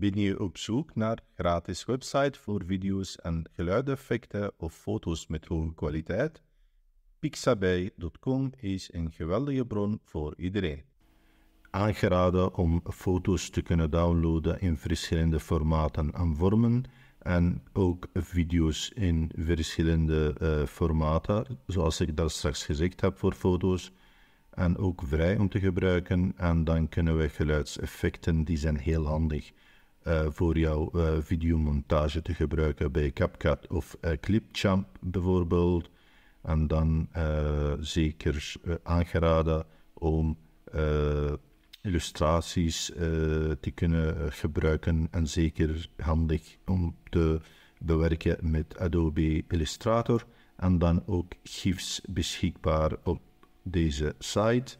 Ben je op zoek naar gratis website voor video's en geluideffecten of foto's met hoge kwaliteit? Pixabay.com is een geweldige bron voor iedereen. Aangeraden om foto's te kunnen downloaden in verschillende formaten en vormen en ook video's in verschillende eh, formaten, zoals ik daar straks gezegd heb voor foto's en ook vrij om te gebruiken. En dan kunnen we geluidseffecten, die zijn heel handig uh, voor jouw uh, eh, videomontage te gebruiken bij CapCut of uh, Clipchamp bijvoorbeeld. En dan zeker aangeraden om illustraties te kunnen gebruiken en zeker handig om te bewerken met Adobe Illustrator. En dan ook GIFs beschikbaar op deze site.